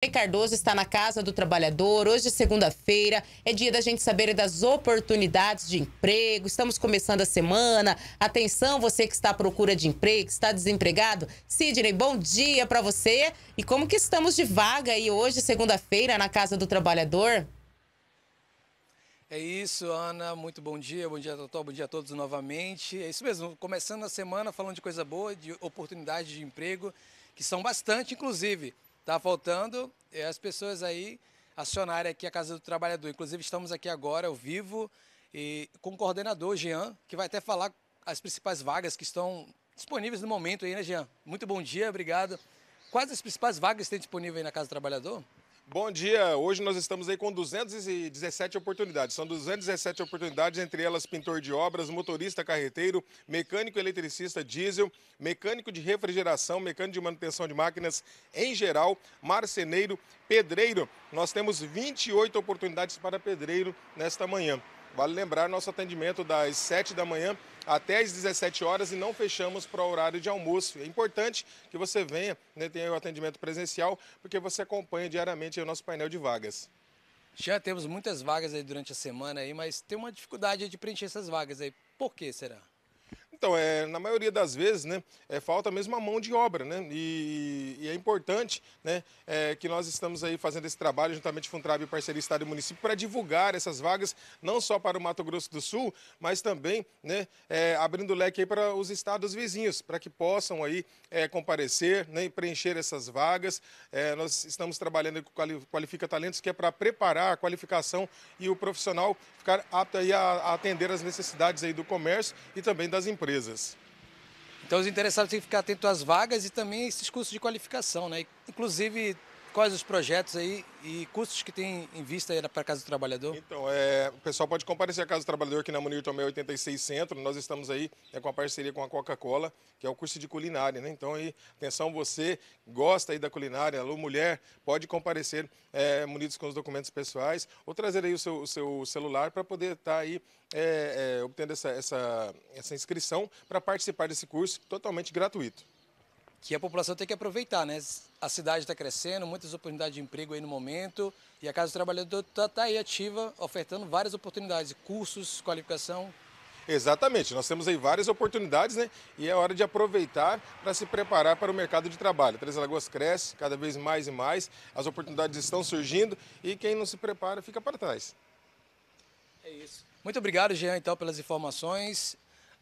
Jair Cardoso está na Casa do Trabalhador. Hoje, é segunda-feira, é dia da gente saber das oportunidades de emprego. Estamos começando a semana. Atenção, você que está à procura de emprego, está desempregado. Sidney, bom dia para você. E como que estamos de vaga aí hoje, segunda-feira, na Casa do Trabalhador? É isso, Ana. Muito bom dia, bom dia, Totó, bom dia a todos novamente. É isso mesmo, começando a semana falando de coisa boa, de oportunidades de emprego, que são bastante, inclusive. Tá faltando é, as pessoas aí acionarem aqui a Casa do Trabalhador. Inclusive, estamos aqui agora ao vivo e com o coordenador Jean, que vai até falar as principais vagas que estão disponíveis no momento aí, né, Jean? Muito bom dia, obrigado. Quais as principais vagas que tem disponível aí na Casa do Trabalhador? Bom dia. Hoje nós estamos aí com 217 oportunidades. São 217 oportunidades, entre elas pintor de obras, motorista carreteiro, mecânico eletricista diesel, mecânico de refrigeração, mecânico de manutenção de máquinas em geral, marceneiro, pedreiro. Nós temos 28 oportunidades para pedreiro nesta manhã. Vale lembrar nosso atendimento das 7 da manhã até as 17 horas e não fechamos para o horário de almoço. É importante que você venha, né, tenha o atendimento presencial, porque você acompanha diariamente o nosso painel de vagas. Já temos muitas vagas aí durante a semana aí, mas tem uma dificuldade de preencher essas vagas aí. Por que será? Então, é, na maioria das vezes, né, é, falta mesmo a mão de obra, né? E, e é importante né, é, que nós estamos aí fazendo esse trabalho juntamente com o e Parceria Estado e Município, para divulgar essas vagas, não só para o Mato Grosso do Sul, mas também né, é, abrindo o leque aí para os estados vizinhos, para que possam aí é, comparecer né, e preencher essas vagas. É, nós estamos trabalhando com Qualifica Talentos, que é para preparar a qualificação e o profissional ficar apto aí a, a atender as necessidades aí do comércio e também das empresas empresas. Então, os interessados têm que ficar atentos às vagas e também esses cursos de qualificação, né? Inclusive, quais os projetos aí e custos que tem em vista para a Casa do Trabalhador? Então, é, o pessoal pode comparecer à Casa do Trabalhador aqui na Munir Tomé 86 Centro. Nós estamos aí né, com a parceria com a Coca-Cola, que é o curso de culinária. Né? Então, aí, atenção, você gosta aí da culinária, alô, mulher, pode comparecer é, munidos com os documentos pessoais ou trazer aí o seu, o seu celular para poder estar tá aí é, é, obtendo essa, essa, essa inscrição para participar desse curso totalmente gratuito que a população tem que aproveitar, né? A cidade está crescendo, muitas oportunidades de emprego aí no momento, e a Casa do Trabalhador está tá aí ativa, ofertando várias oportunidades, cursos, qualificação. Exatamente, nós temos aí várias oportunidades, né? E é hora de aproveitar para se preparar para o mercado de trabalho. Três Lagoas cresce cada vez mais e mais, as oportunidades estão surgindo e quem não se prepara fica para trás. É isso. Muito obrigado, Jean, então, pelas informações.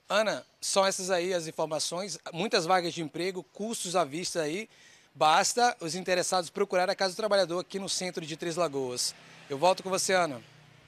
Ana, são essas aí as informações. Muitas vagas de emprego, custos à vista aí. Basta os interessados procurar a Casa do Trabalhador aqui no centro de Três Lagoas. Eu volto com você, Ana.